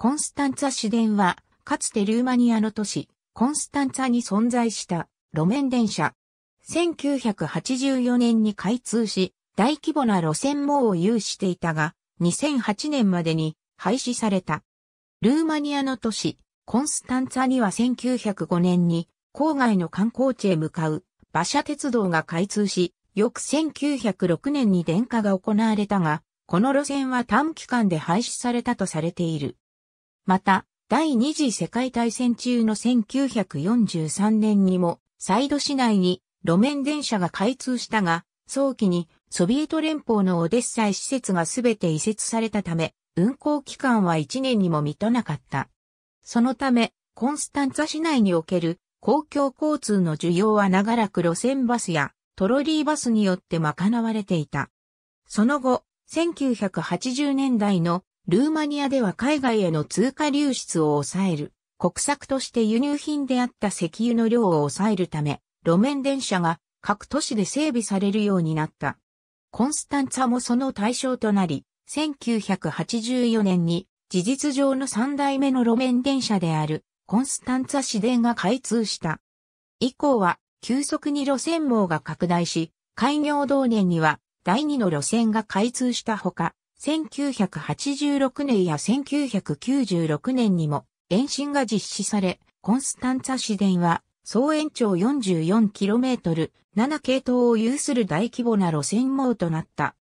コンスタンツァ市電は、かつてルーマニアの都市、コンスタンツァに存在した路面電車。1984年に開通し、大規模な路線網を有していたが、2008年までに廃止された。ルーマニアの都市、コンスタンツァには1905年に郊外の観光地へ向かう馬車鉄道が開通し、翌1906年に電化が行われたが、この路線は短期間で廃止されたとされている。また、第二次世界大戦中の1943年にも、サイド市内に路面電車が開通したが、早期にソビエト連邦のオデッサイ施設がすべて移設されたため、運行期間は1年にも満たなかった。そのため、コンスタンツァ市内における公共交通の需要は長らく路線バスやトロリーバスによって賄われていた。その後、1980年代のルーマニアでは海外への通貨流出を抑える、国策として輸入品であった石油の量を抑えるため、路面電車が各都市で整備されるようになった。コンスタンツァもその対象となり、1984年に事実上の3代目の路面電車であるコンスタンツァ市電が開通した。以降は急速に路線網が拡大し、開業同年には第2の路線が開通したほか、1986年や1996年にも延伸が実施され、コンスタンツァ市電は総延長 44km、7系統を有する大規模な路線網となった。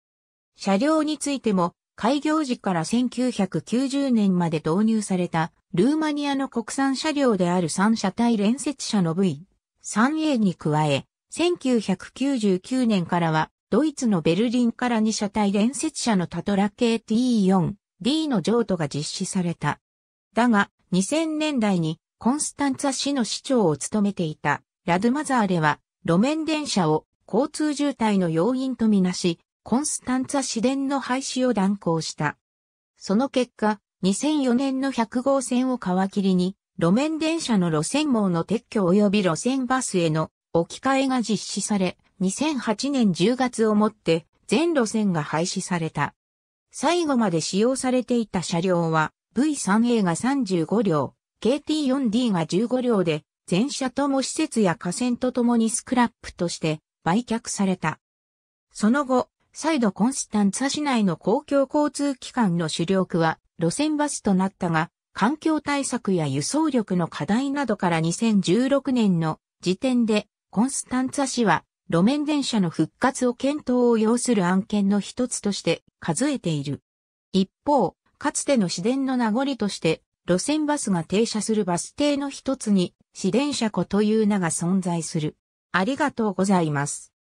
車両についても、開業時から1990年まで導入された、ルーマニアの国産車両である3車体連接車の V、3A に加え、1999年からはドイツのベルリンから2車体連接車のタトラ系 TE4D の譲渡が実施された。だが、2000年代にコンスタンツァ市の市長を務めていたラドゥマザーレは路面電車を交通渋滞の要因とみなし、コンスタンツァ市電の廃止を断行した。その結果、2004年の100号線を皮切りに、路面電車の路線網の撤去及び路線バスへの置き換えが実施され、2008年10月をもって全路線が廃止された。最後まで使用されていた車両は V3A が35両、KT4D が15両で、全車とも施設や河川とともにスクラップとして売却された。その後、再度コンスタンツァ市内の公共交通機関の主力は路線バスとなったが、環境対策や輸送力の課題などから2016年の時点でコンスタンツァ市は路面電車の復活を検討を要する案件の一つとして数えている。一方、かつての市電の名残として、路線バスが停車するバス停の一つに、市電車庫という名が存在する。ありがとうございます。